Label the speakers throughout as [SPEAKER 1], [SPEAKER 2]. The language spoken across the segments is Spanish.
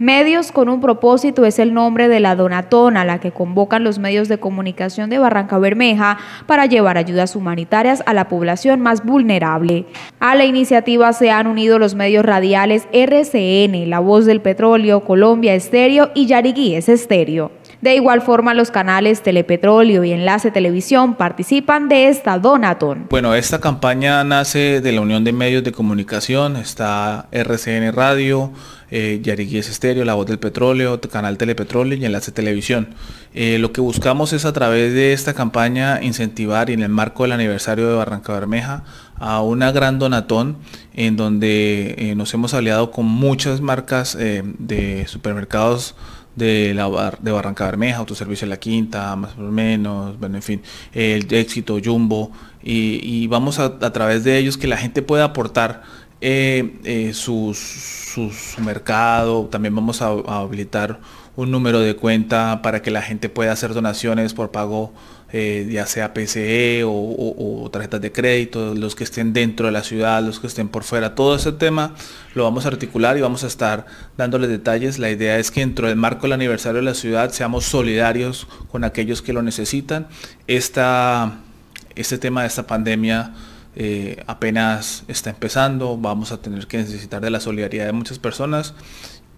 [SPEAKER 1] Medios con un propósito es el nombre de la Donatón a la que convocan los medios de comunicación de Barranca Bermeja para llevar ayudas humanitarias a la población más vulnerable. A la iniciativa se han unido los medios radiales RCN, La Voz del Petróleo, Colombia Estéreo y Yariguíes Estéreo. De igual forma, los canales Telepetróleo y Enlace Televisión participan de esta donatón.
[SPEAKER 2] Bueno, esta campaña nace de la Unión de Medios de Comunicación, está RCN Radio, eh, Yariguíes Estéreo, La Voz del Petróleo, Canal Telepetróleo y Enlace Televisión. Eh, lo que buscamos es a través de esta campaña incentivar y en el marco del aniversario de Barranca Bermeja a una gran donatón en donde eh, nos hemos aliado con muchas marcas eh, de supermercados de, la de Barranca Bermeja, Autoservicio de la Quinta, más o menos, bueno, en fin, el Éxito, Jumbo, y, vamos a, a, través de ellos que la gente pueda aportar eh, eh, su, mercado. También vamos a, habilitar un número de cuenta para que la gente pueda hacer donaciones por pago, eh, ya sea PCE o, tarjetas de crédito, los que estén dentro de la ciudad, los que estén por fuera. Todo ese tema lo vamos a articular y vamos a estar dándoles detalles. La idea es que dentro del marco del aniversario de la ciudad seamos solidarios con aquellos que lo necesitan. Esta, este tema de esta pandemia eh, apenas está empezando, vamos a tener que necesitar de la solidaridad de muchas personas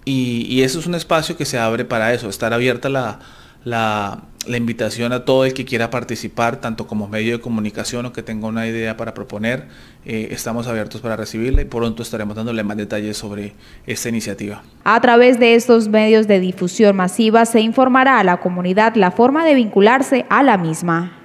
[SPEAKER 2] y, eso es un espacio que se abre para eso, estar abierta la, invitación a todo el que quiera participar, tanto como medio de comunicación o que tenga una idea para proponer, eh, estamos abiertos para recibirla y pronto estaremos dándole más detalles sobre esta iniciativa.
[SPEAKER 1] A través de estos medios de difusión masiva se informará a la comunidad la forma de vincularse a la misma.